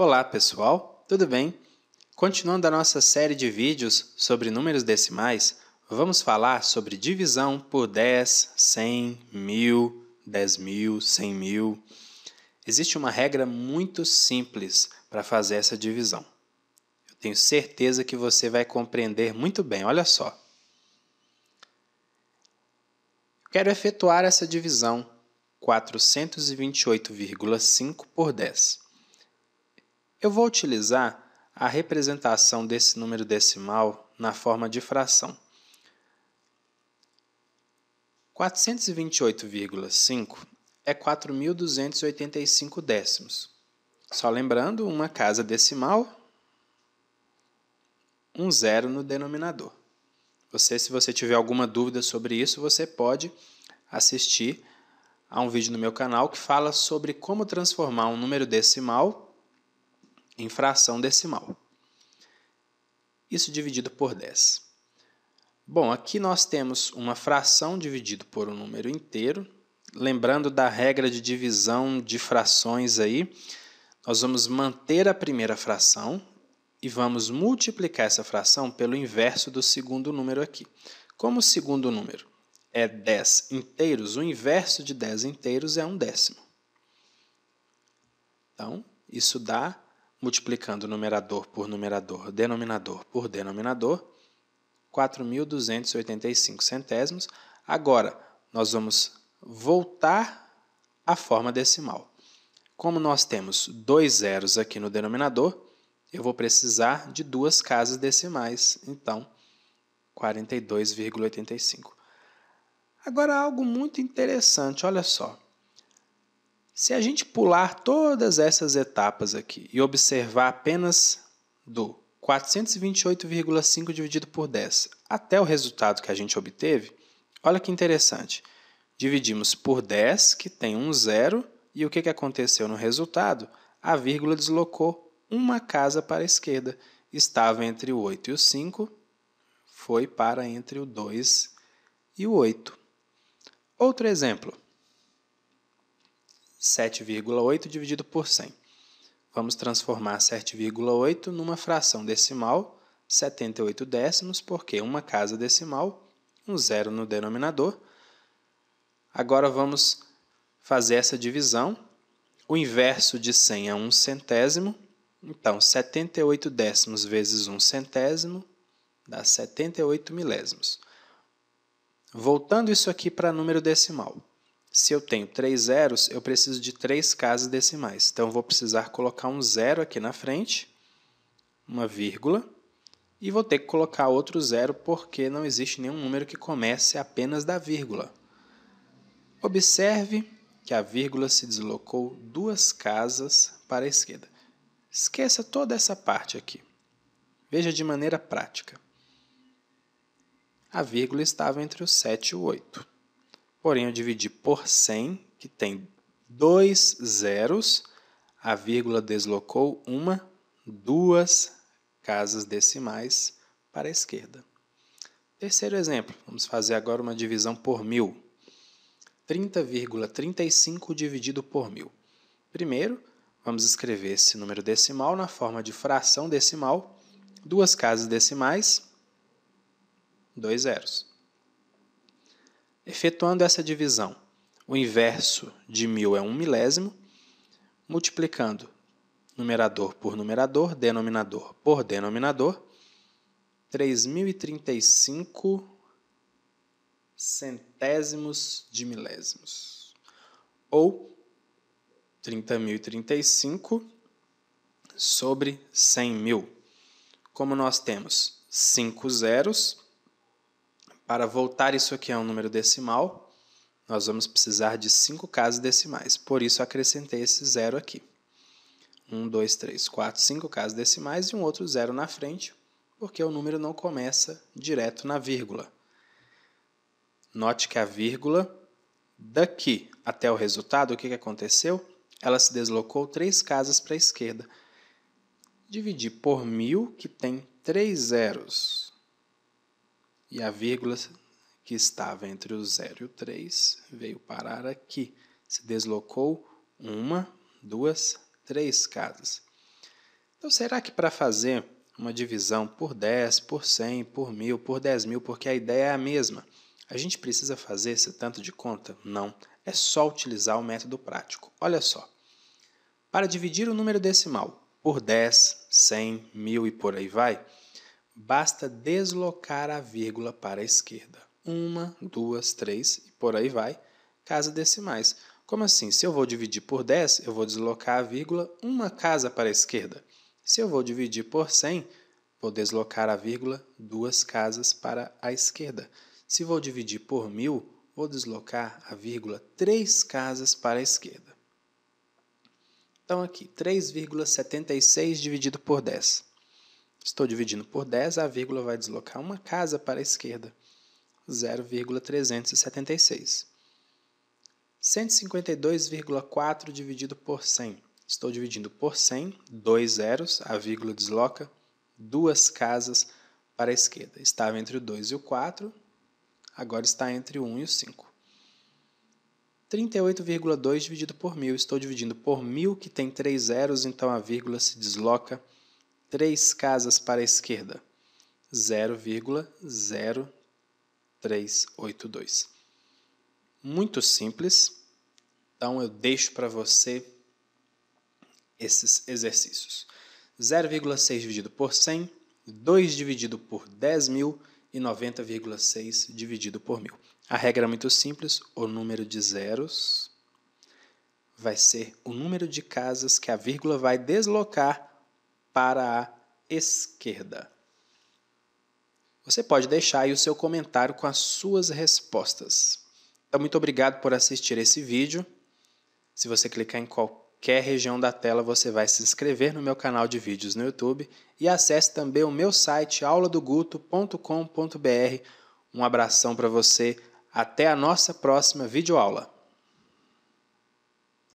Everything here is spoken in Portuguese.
Olá, pessoal, tudo bem? Continuando a nossa série de vídeos sobre números decimais, vamos falar sobre divisão por 10, 100, 1000, 10000, 100000. Existe uma regra muito simples para fazer essa divisão. Eu tenho certeza que você vai compreender muito bem, olha só. quero efetuar essa divisão 428,5 por 10. Eu vou utilizar a representação desse número decimal na forma de fração. 428,5 é 4.285 décimos. Só lembrando, uma casa decimal, um zero no denominador. Você, se você tiver alguma dúvida sobre isso, você pode assistir a um vídeo no meu canal que fala sobre como transformar um número decimal em fração decimal. Isso dividido por 10. Bom, aqui nós temos uma fração dividido por um número inteiro. Lembrando da regra de divisão de frações aí, nós vamos manter a primeira fração e vamos multiplicar essa fração pelo inverso do segundo número aqui. Como o segundo número é 10 inteiros, o inverso de 10 inteiros é um décimo. Então, isso dá multiplicando numerador por numerador, denominador por denominador, 4.285 centésimos. Agora, nós vamos voltar à forma decimal. Como nós temos dois zeros aqui no denominador, eu vou precisar de duas casas decimais, então 42,85. Agora, algo muito interessante, olha só. Se a gente pular todas essas etapas aqui e observar apenas do 428,5 dividido por 10 até o resultado que a gente obteve, olha que interessante. Dividimos por 10, que tem um zero, e o que, que aconteceu no resultado? A vírgula deslocou uma casa para a esquerda. Estava entre o 8 e o 5, foi para entre o 2 e o 8. Outro exemplo. 7,8 dividido por 100. Vamos transformar 7,8 numa fração decimal, 78 décimos, porque uma casa decimal, um zero no denominador. Agora vamos fazer essa divisão. O inverso de 100 é 1 centésimo, então 78 décimos vezes 1 centésimo dá 78 milésimos. Voltando isso aqui para número decimal. Se eu tenho três zeros, eu preciso de três casas decimais. Então, eu vou precisar colocar um zero aqui na frente, uma vírgula, e vou ter que colocar outro zero porque não existe nenhum número que comece apenas da vírgula. Observe que a vírgula se deslocou duas casas para a esquerda. Esqueça toda essa parte aqui. Veja de maneira prática. A vírgula estava entre o 7 e o 8. Porém, eu dividi por 100, que tem dois zeros, a vírgula deslocou uma, duas casas decimais para a esquerda. Terceiro exemplo, vamos fazer agora uma divisão por mil. 30,35 dividido por mil. Primeiro, vamos escrever esse número decimal na forma de fração decimal, duas casas decimais, dois zeros. Efetuando essa divisão, o inverso de mil é um milésimo, multiplicando numerador por numerador, denominador por denominador, 3.035 centésimos de milésimos, ou 30.035 sobre 100.000. mil. Como nós temos cinco zeros, para voltar isso aqui a é um número decimal, nós vamos precisar de cinco casas decimais. Por isso, acrescentei esse zero aqui. Um, dois, três, quatro, cinco casas decimais e um outro zero na frente, porque o número não começa direto na vírgula. Note que a vírgula, daqui até o resultado, o que, que aconteceu? Ela se deslocou três casas para a esquerda. Dividir por mil, que tem três zeros. E a vírgula que estava entre o 0 e o 3 veio parar aqui. Se deslocou uma, duas, três casas. Então, será que para fazer uma divisão por 10, por 100, por 1.000, por 10.000, porque a ideia é a mesma, a gente precisa fazer esse tanto de conta? Não. É só utilizar o método prático. Olha só. Para dividir o número decimal por 10, 100, 1.000 e por aí vai, basta deslocar a vírgula para a esquerda. Uma, duas, três e por aí vai, casa decimais. Como assim? Se eu vou dividir por 10, eu vou deslocar a vírgula uma casa para a esquerda. Se eu vou dividir por 100, vou deslocar a vírgula duas casas para a esquerda. Se vou dividir por mil, vou deslocar a vírgula três casas para a esquerda. Então, aqui, 3,76 dividido por 10. Estou dividindo por 10, a vírgula vai deslocar uma casa para a esquerda, 0,376. 152,4 dividido por 100. Estou dividindo por 100, dois zeros, a vírgula desloca duas casas para a esquerda. Estava entre o 2 e o 4, agora está entre o 1 e o 5. 38,2 dividido por 1.000. Estou dividindo por 1.000, que tem três zeros, então a vírgula se desloca três casas para a esquerda, 0,0382. Muito simples, então eu deixo para você esses exercícios. 0,6 dividido por 100, 2 dividido por 10.000 e 90,6 dividido por 1.000. A regra é muito simples, o número de zeros vai ser o número de casas que a vírgula vai deslocar para a esquerda. Você pode deixar aí o seu comentário com as suas respostas. Então, muito obrigado por assistir esse vídeo. Se você clicar em qualquer região da tela, você vai se inscrever no meu canal de vídeos no YouTube e acesse também o meu site auladoguto.com.br. Um abração para você. Até a nossa próxima videoaula.